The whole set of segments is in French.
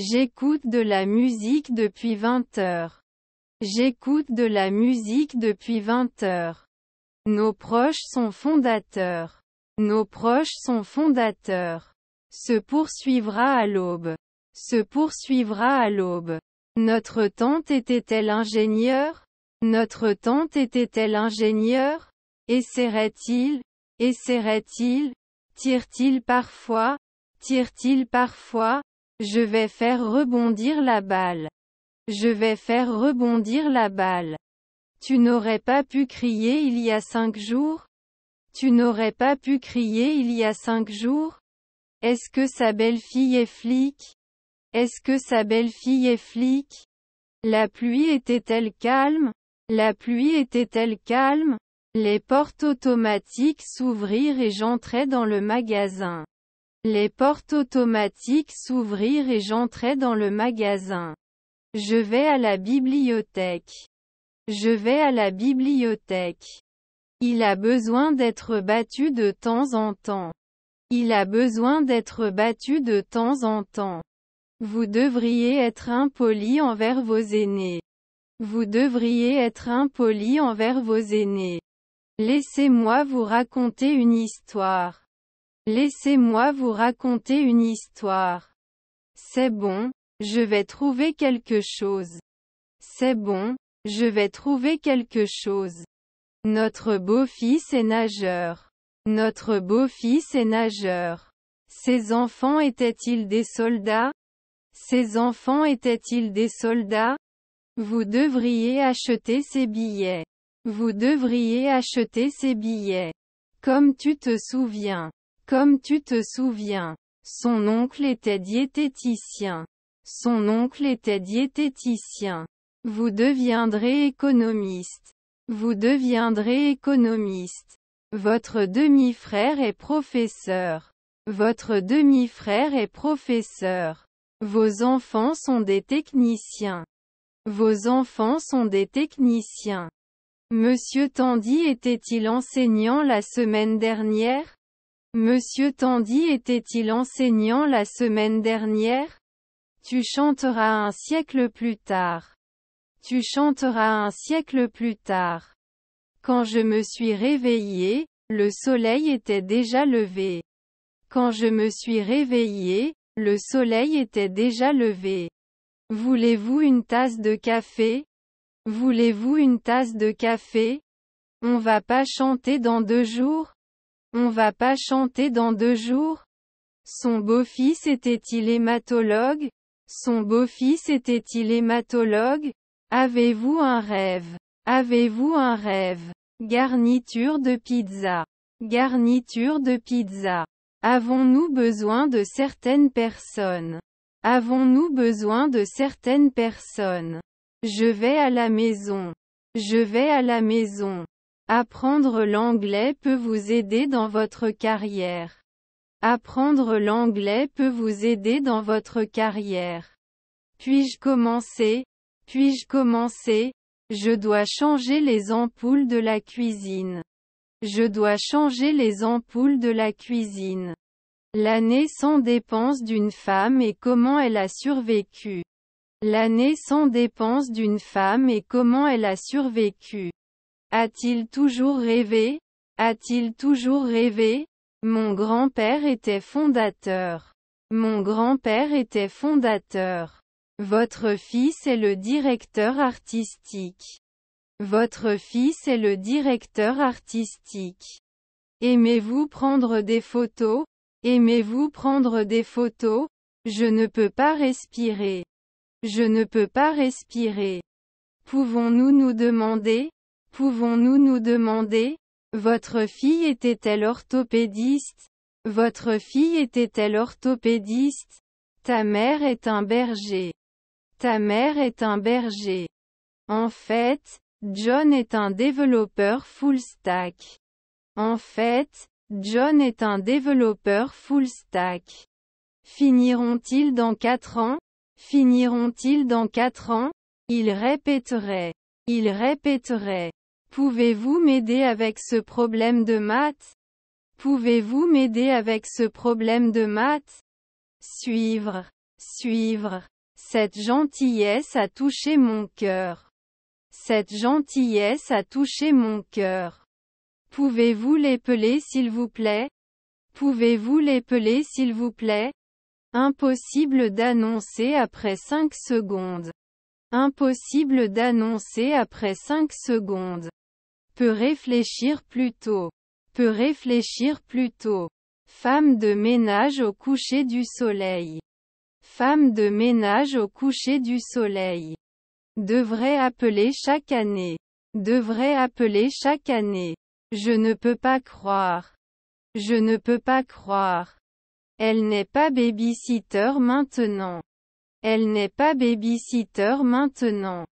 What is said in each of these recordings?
J'écoute de la musique depuis vingt heures. J'écoute de la musique depuis vingt heures. Nos proches sont fondateurs. Nos proches sont fondateurs. Se poursuivra à l'aube. Se poursuivra à l'aube. Notre tante était-elle ingénieure Notre tante était-elle ingénieure Essaierait-il Essaierait-il Tire-t-il parfois Tire-t-il parfois je vais faire rebondir la balle. Je vais faire rebondir la balle. Tu n'aurais pas pu crier il y a cinq jours Tu n'aurais pas pu crier il y a cinq jours Est-ce que sa belle-fille est flic Est-ce que sa belle-fille est flic La pluie était-elle calme La pluie était-elle calme Les portes automatiques s'ouvrirent et j'entrai dans le magasin. Les portes automatiques s'ouvrirent et j'entrai dans le magasin. Je vais à la bibliothèque. Je vais à la bibliothèque. Il a besoin d'être battu de temps en temps. Il a besoin d'être battu de temps en temps. Vous devriez être impoli envers vos aînés. Vous devriez être impoli envers vos aînés. Laissez-moi vous raconter une histoire. Laissez-moi vous raconter une histoire. C'est bon, je vais trouver quelque chose. C'est bon, je vais trouver quelque chose. Notre beau-fils est nageur. Notre beau-fils est nageur. Ses enfants étaient-ils des soldats Ses enfants étaient-ils des soldats Vous devriez acheter ces billets. Vous devriez acheter ces billets. Comme tu te souviens. Comme tu te souviens, son oncle était diététicien. Son oncle était diététicien. Vous deviendrez économiste. Vous deviendrez économiste. Votre demi-frère est professeur. Votre demi-frère est professeur. Vos enfants sont des techniciens. Vos enfants sont des techniciens. Monsieur Tandy était-il enseignant la semaine dernière Monsieur Tandy était-il enseignant la semaine dernière Tu chanteras un siècle plus tard. Tu chanteras un siècle plus tard. Quand je me suis réveillé, le soleil était déjà levé. Quand je me suis réveillé, le soleil était déjà levé. Voulez-vous une tasse de café Voulez-vous une tasse de café On va pas chanter dans deux jours on va pas chanter dans deux jours Son beau-fils était-il hématologue Son beau-fils était-il hématologue Avez-vous un rêve Avez-vous un rêve Garniture de pizza. Garniture de pizza. Avons-nous besoin de certaines personnes Avons-nous besoin de certaines personnes Je vais à la maison. Je vais à la maison. Apprendre l'anglais peut vous aider dans votre carrière. Apprendre l'anglais peut vous aider dans votre carrière. Puis-je commencer Puis-je commencer Je dois changer les ampoules de la cuisine. Je dois changer les ampoules de la cuisine. L'année sans dépense d'une femme et comment elle a survécu. L'année sans dépense d'une femme et comment elle a survécu. A-t-il toujours rêvé A-t-il toujours rêvé Mon grand-père était fondateur. Mon grand-père était fondateur. Votre fils est le directeur artistique. Votre fils est le directeur artistique. Aimez-vous prendre des photos Aimez-vous prendre des photos Je ne peux pas respirer. Je ne peux pas respirer. Pouvons-nous nous demander Pouvons-nous nous demander Votre fille était-elle orthopédiste Votre fille était-elle orthopédiste Ta mère est un berger. Ta mère est un berger. En fait, John est un développeur full stack. En fait, John est un développeur full stack. Finiront-ils dans quatre ans Finiront-ils dans quatre ans Il répéterait. Il répéteraient. Pouvez-vous m'aider avec ce problème de maths Pouvez-vous m'aider avec ce problème de maths Suivre, suivre. Cette gentillesse a touché mon cœur. Cette gentillesse a touché mon cœur. Pouvez-vous l'épeler s'il vous plaît Pouvez-vous l'épeler s'il vous plaît Impossible d'annoncer après 5 secondes. Impossible d'annoncer après 5 secondes. Peut réfléchir plus tôt. Peut réfléchir plus tôt. Femme de ménage au coucher du soleil. Femme de ménage au coucher du soleil. Devrait appeler chaque année. Devrait appeler chaque année. Je ne peux pas croire. Je ne peux pas croire. Elle n'est pas baby-sitter maintenant. Elle n'est pas baby-sitter maintenant.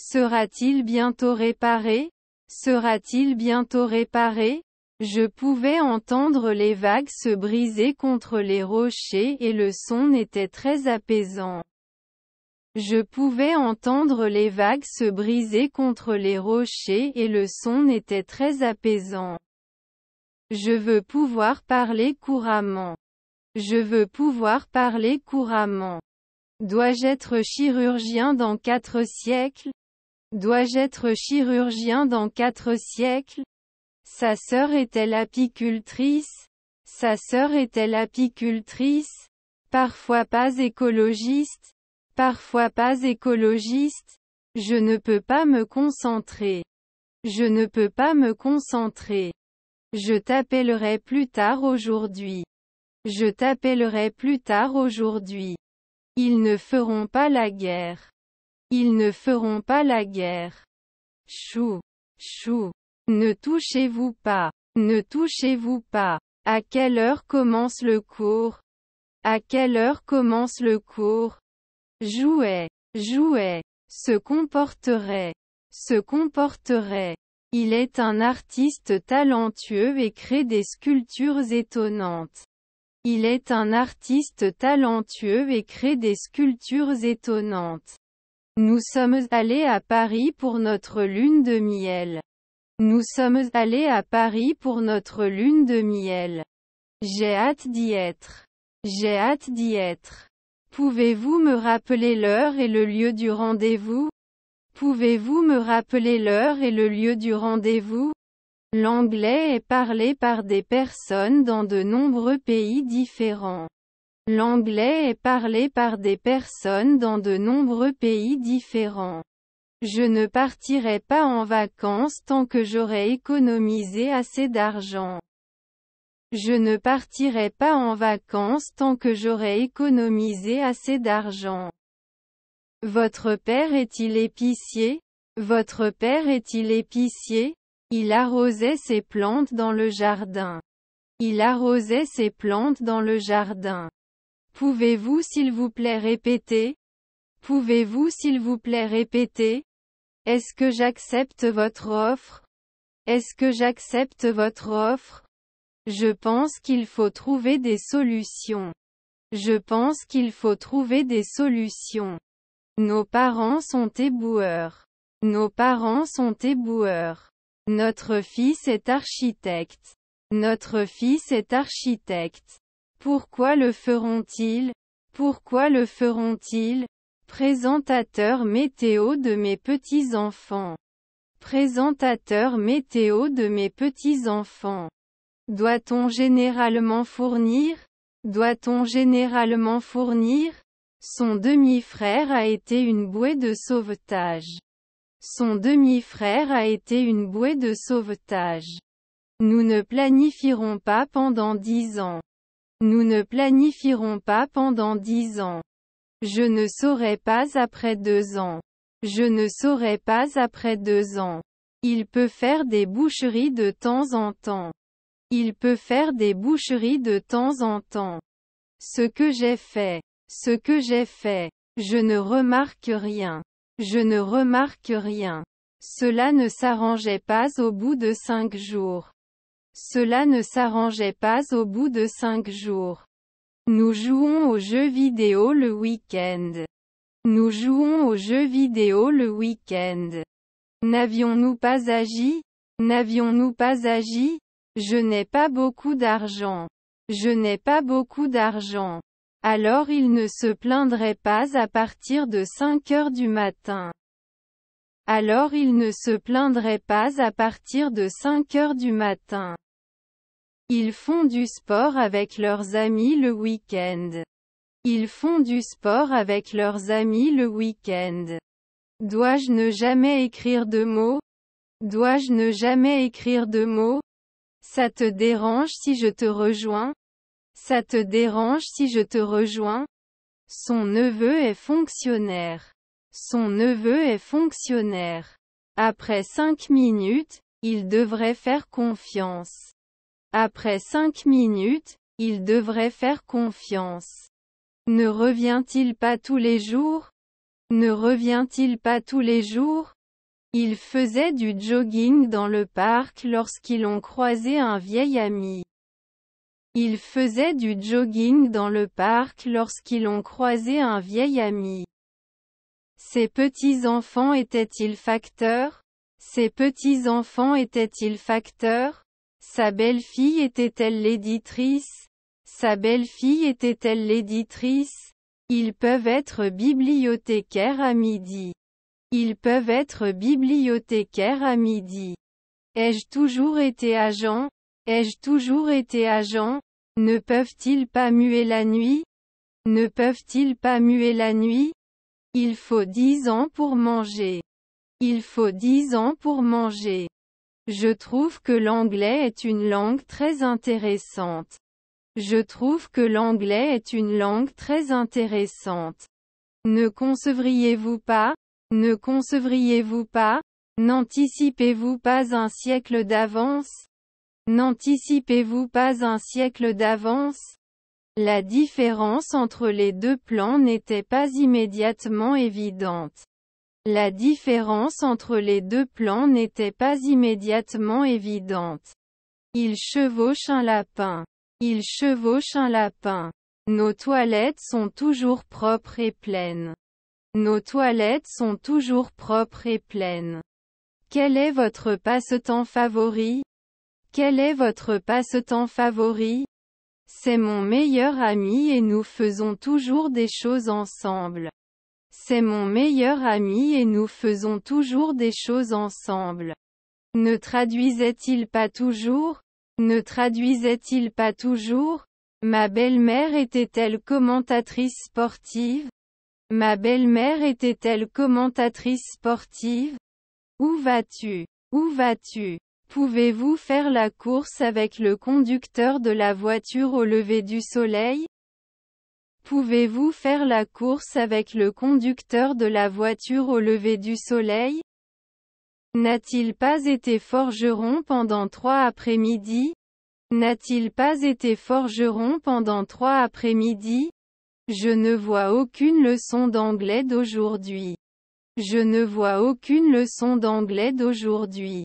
Sera-t-il bientôt réparé sera-t-il bientôt réparé Je pouvais entendre les vagues se briser contre les rochers et le son était très apaisant. Je pouvais entendre les vagues se briser contre les rochers et le son était très apaisant. Je veux pouvoir parler couramment. Je veux pouvoir parler couramment. Dois-je être chirurgien dans quatre siècles Dois-je être chirurgien dans quatre siècles Sa sœur est-elle apicultrice Sa sœur est-elle apicultrice Parfois pas écologiste Parfois pas écologiste Je ne peux pas me concentrer. Je ne peux pas me concentrer. Je t'appellerai plus tard aujourd'hui. Je t'appellerai plus tard aujourd'hui. Ils ne feront pas la guerre. Ils ne feront pas la guerre. Chou, chou, ne touchez-vous pas, ne touchez-vous pas. À quelle heure commence le cours À quelle heure commence le cours Jouez. Jouez. se comporterait, se comporterait. Il est un artiste talentueux et crée des sculptures étonnantes. Il est un artiste talentueux et crée des sculptures étonnantes. Nous sommes allés à Paris pour notre lune de miel. Nous sommes allés à Paris pour notre lune de miel. J'ai hâte d'y être. J'ai hâte d'y être. Pouvez-vous me rappeler l'heure et le lieu du rendez-vous Pouvez-vous me rappeler l'heure et le lieu du rendez-vous L'anglais est parlé par des personnes dans de nombreux pays différents. L'anglais est parlé par des personnes dans de nombreux pays différents. Je ne partirai pas en vacances tant que j'aurai économisé assez d'argent. Je ne partirai pas en vacances tant que j'aurai économisé assez d'argent. Votre père est-il épicier Votre père est-il épicier Il arrosait ses plantes dans le jardin. Il arrosait ses plantes dans le jardin. Pouvez-vous s'il vous plaît répéter Pouvez-vous s'il vous plaît répéter Est-ce que j'accepte votre offre Est-ce que j'accepte votre offre Je pense qu'il faut trouver des solutions. Je pense qu'il faut trouver des solutions. Nos parents sont éboueurs. Nos parents sont éboueurs. Notre fils est architecte. Notre fils est architecte. Pourquoi le feront-ils Pourquoi le feront-ils Présentateur météo de mes petits-enfants. Présentateur météo de mes petits-enfants. Doit-on généralement fournir Doit-on généralement fournir Son demi-frère a été une bouée de sauvetage. Son demi-frère a été une bouée de sauvetage. Nous ne planifierons pas pendant dix ans. Nous ne planifierons pas pendant dix ans. Je ne saurai pas après deux ans. Je ne saurai pas après deux ans. Il peut faire des boucheries de temps en temps. Il peut faire des boucheries de temps en temps. Ce que j'ai fait. Ce que j'ai fait. Je ne remarque rien. Je ne remarque rien. Cela ne s'arrangeait pas au bout de cinq jours. Cela ne s'arrangeait pas au bout de cinq jours. Nous jouons aux jeux vidéo le week-end. Nous jouons aux jeux vidéo le week-end. N'avions-nous pas agi N'avions-nous pas agi Je n'ai pas beaucoup d'argent. Je n'ai pas beaucoup d'argent. Alors il ne se plaindrait pas à partir de cinq heures du matin. Alors il ne se plaindrait pas à partir de cinq heures du matin. Ils font du sport avec leurs amis le week-end. Ils font du sport avec leurs amis le week-end. Dois-je ne jamais écrire de mots Dois-je ne jamais écrire de mots Ça te dérange si je te rejoins Ça te dérange si je te rejoins Son neveu est fonctionnaire. Son neveu est fonctionnaire. Après cinq minutes, il devrait faire confiance. Après cinq minutes, il devrait faire confiance. Ne revient-il pas tous les jours Ne revient-il pas tous les jours Il faisait du jogging dans le parc lorsqu'ils ont croisé un vieil ami. Il faisait du jogging dans le parc lorsqu'ils ont croisé un vieil ami. Ses petits-enfants étaient-ils facteurs Ses petits-enfants étaient-ils facteurs sa belle-fille était-elle l'éditrice Sa belle-fille était-elle l'éditrice Ils peuvent être bibliothécaires à midi. Ils peuvent être bibliothécaires à midi. Ai-je toujours été agent Ai-je toujours été agent Ne peuvent-ils pas muer la nuit Ne peuvent-ils pas muer la nuit Il faut dix ans pour manger. Il faut dix ans pour manger. Je trouve que l'anglais est une langue très intéressante. Je trouve que l'anglais est une langue très intéressante. Ne concevriez-vous pas Ne concevriez-vous pas N'anticipez-vous pas un siècle d'avance N'anticipez-vous pas un siècle d'avance La différence entre les deux plans n'était pas immédiatement évidente. La différence entre les deux plans n'était pas immédiatement évidente. Il chevauche un lapin. Il chevauche un lapin. Nos toilettes sont toujours propres et pleines. Nos toilettes sont toujours propres et pleines. Quel est votre passe-temps favori Quel est votre passe-temps favori C'est mon meilleur ami et nous faisons toujours des choses ensemble. C'est mon meilleur ami et nous faisons toujours des choses ensemble. Ne traduisait-il pas toujours Ne traduisait-il pas toujours Ma belle-mère était-elle commentatrice sportive Ma belle-mère était-elle commentatrice sportive Où vas-tu Où vas-tu Pouvez-vous faire la course avec le conducteur de la voiture au lever du soleil Pouvez-vous faire la course avec le conducteur de la voiture au lever du soleil N'a-t-il pas été forgeron pendant trois après-midi N'a-t-il pas été forgeron pendant trois après-midi Je ne vois aucune leçon d'anglais d'aujourd'hui. Je ne vois aucune leçon d'anglais d'aujourd'hui.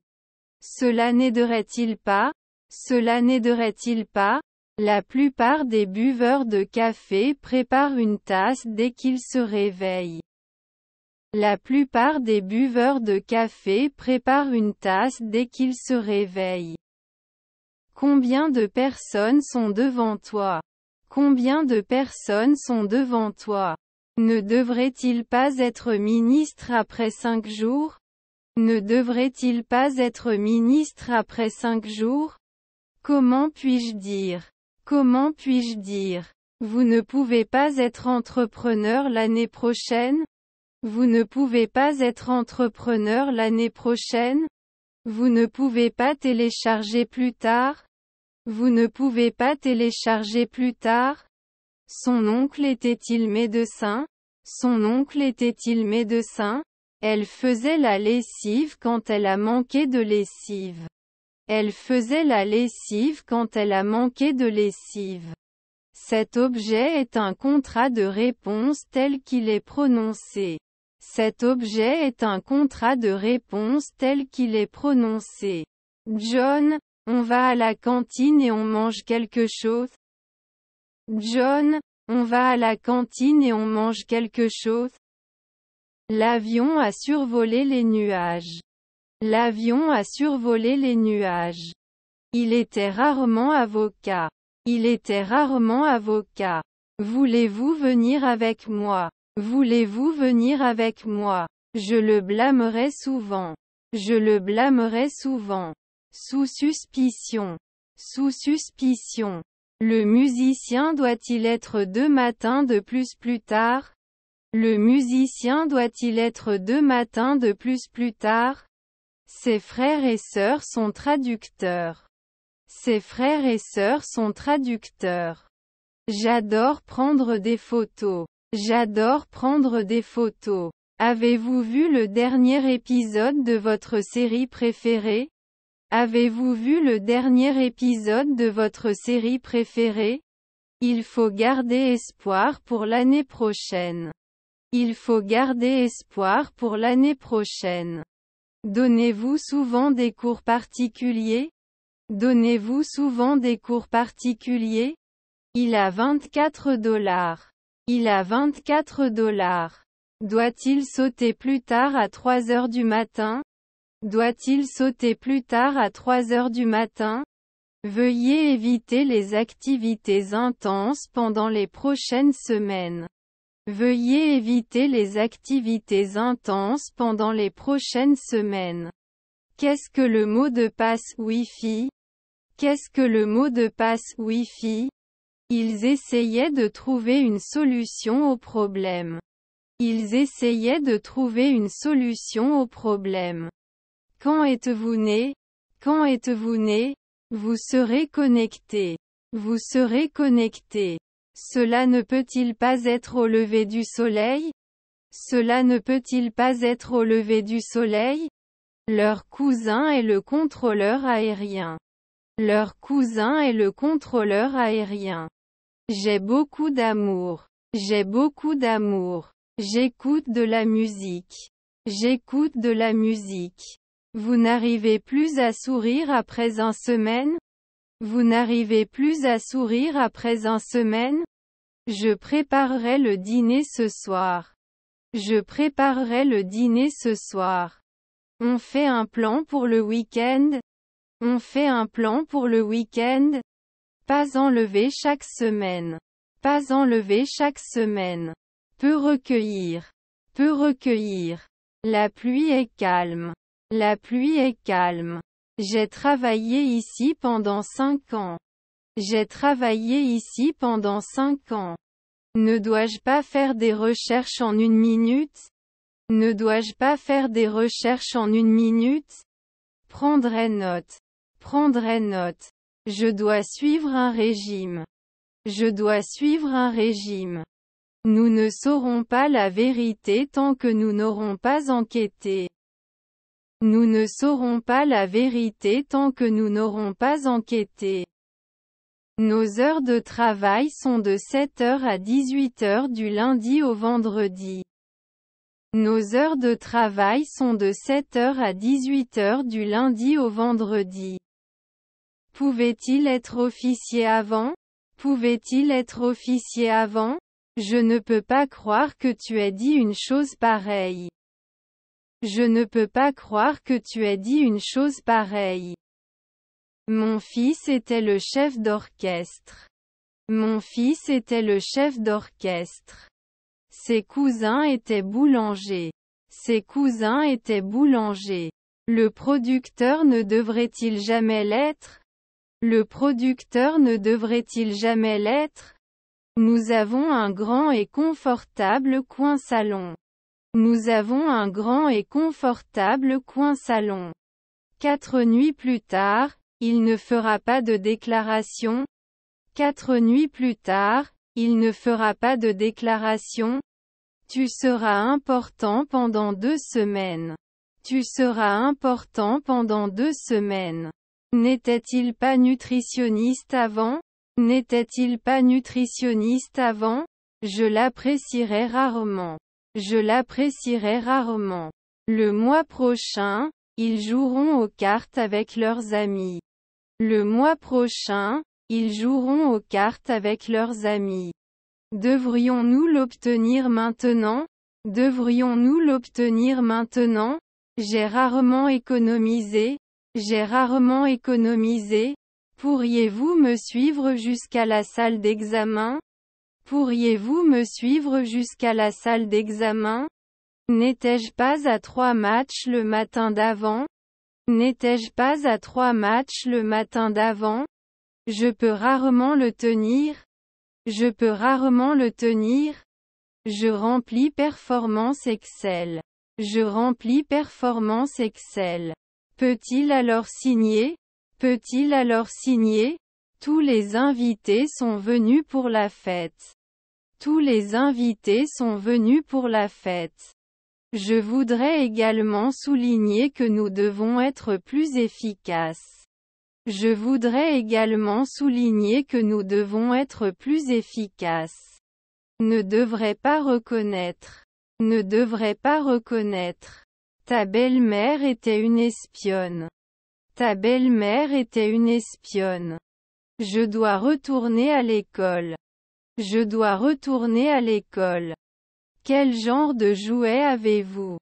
Cela n'aiderait-il pas Cela n'aiderait-il pas la plupart des buveurs de café préparent une tasse dès qu'ils se réveillent. La plupart des buveurs de café préparent une tasse dès qu'ils se réveillent. Combien de personnes sont devant toi Combien de personnes sont devant toi Ne devrait-il pas être ministre après cinq jours Ne devrait-il pas être ministre après cinq jours Comment puis-je dire Comment puis-je dire Vous ne pouvez pas être entrepreneur l'année prochaine Vous ne pouvez pas être entrepreneur l'année prochaine Vous ne pouvez pas télécharger plus tard Vous ne pouvez pas télécharger plus tard Son oncle était-il médecin Son oncle était-il médecin Elle faisait la lessive quand elle a manqué de lessive. Elle faisait la lessive quand elle a manqué de lessive. Cet objet est un contrat de réponse tel qu'il est prononcé. Cet objet est un contrat de réponse tel qu'il est prononcé. John, on va à la cantine et on mange quelque chose. John, on va à la cantine et on mange quelque chose. L'avion a survolé les nuages. L'avion a survolé les nuages. Il était rarement avocat. Il était rarement avocat. Voulez-vous venir avec moi Voulez-vous venir avec moi Je le blâmerai souvent. Je le blâmerai souvent. Sous suspicion. Sous suspicion. Le musicien doit-il être deux matins de plus plus tard Le musicien doit-il être deux matins de plus plus tard ses frères et sœurs sont traducteurs. Ses frères et sœurs sont traducteurs. J'adore prendre des photos. J'adore prendre des photos. Avez-vous vu le dernier épisode de votre série préférée Avez-vous vu le dernier épisode de votre série préférée Il faut garder espoir pour l'année prochaine. Il faut garder espoir pour l'année prochaine. Donnez-vous souvent des cours particuliers Donnez-vous souvent des cours particuliers Il a 24 dollars. Il a 24 dollars. Doit-il sauter plus tard à 3 heures du matin Doit-il sauter plus tard à 3 heures du matin Veuillez éviter les activités intenses pendant les prochaines semaines. Veuillez éviter les activités intenses pendant les prochaines semaines. Qu'est-ce que le mot de passe Wi-Fi Qu'est-ce que le mot de passe Wi-Fi Ils essayaient de trouver une solution au problème. Ils essayaient de trouver une solution au problème. Quand êtes-vous né Quand êtes-vous né Vous serez connecté. Vous serez connecté. Cela ne peut-il pas être au lever du soleil Cela ne peut-il pas être au lever du soleil Leur cousin est le contrôleur aérien. Leur cousin est le contrôleur aérien. J'ai beaucoup d'amour. J'ai beaucoup d'amour. J'écoute de la musique. J'écoute de la musique. Vous n'arrivez plus à sourire après un semaine vous n'arrivez plus à sourire après un semaine Je préparerai le dîner ce soir. Je préparerai le dîner ce soir. On fait un plan pour le week-end On fait un plan pour le week-end Pas enlever chaque semaine. Pas enlever chaque semaine. Peu recueillir. Peu recueillir. La pluie est calme. La pluie est calme. J'ai travaillé ici pendant cinq ans. J'ai travaillé ici pendant cinq ans. Ne dois-je pas faire des recherches en une minute Ne dois-je pas faire des recherches en une minute Prendrai note. Prendrai note. Je dois suivre un régime. Je dois suivre un régime. Nous ne saurons pas la vérité tant que nous n'aurons pas enquêté. Nous ne saurons pas la vérité tant que nous n'aurons pas enquêté. Nos heures de travail sont de 7h à 18h du lundi au vendredi. Nos heures de travail sont de 7h à 18h du lundi au vendredi. Pouvait-il être officier avant Pouvait-il être officier avant Je ne peux pas croire que tu aies dit une chose pareille. Je ne peux pas croire que tu aies dit une chose pareille. Mon fils était le chef d'orchestre. Mon fils était le chef d'orchestre. Ses cousins étaient boulangers. Ses cousins étaient boulangers. Le producteur ne devrait-il jamais l'être Le producteur ne devrait-il jamais l'être Nous avons un grand et confortable coin salon. Nous avons un grand et confortable coin salon. Quatre nuits plus tard, il ne fera pas de déclaration. Quatre nuits plus tard, il ne fera pas de déclaration. Tu seras important pendant deux semaines. Tu seras important pendant deux semaines. N'était-il pas nutritionniste avant N'était-il pas nutritionniste avant Je l'apprécierais rarement. Je l'apprécierai rarement. Le mois prochain, ils joueront aux cartes avec leurs amis. Le mois prochain, ils joueront aux cartes avec leurs amis. Devrions-nous l'obtenir maintenant Devrions-nous l'obtenir maintenant J'ai rarement économisé, j'ai rarement économisé. Pourriez-vous me suivre jusqu'à la salle d'examen Pourriez-vous me suivre jusqu'à la salle d'examen N'étais-je pas à trois matchs le matin d'avant N'étais-je pas à trois matchs le matin d'avant Je peux rarement le tenir. Je peux rarement le tenir. Je remplis performance Excel. Je remplis performance Excel. Peut-il alors signer Peut-il alors signer tous les invités sont venus pour la fête. Tous les invités sont venus pour la fête. Je voudrais également souligner que nous devons être plus efficaces. Je voudrais également souligner que nous devons être plus efficaces. Ne devrait pas reconnaître. Ne devrait pas reconnaître. Ta belle-mère était une espionne. Ta belle-mère était une espionne. Je dois retourner à l'école. Je dois retourner à l'école. Quel genre de jouet avez-vous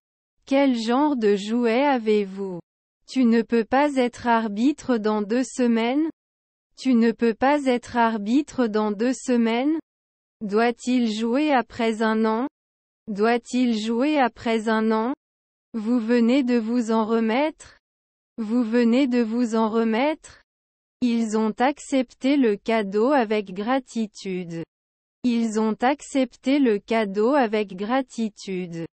Quel genre de jouet avez-vous Tu ne peux pas être arbitre dans deux semaines Tu ne peux pas être arbitre dans deux semaines Doit-il jouer après un an Doit-il jouer après un an Vous venez de vous en remettre Vous venez de vous en remettre ils ont accepté le cadeau avec gratitude. Ils ont accepté le cadeau avec gratitude.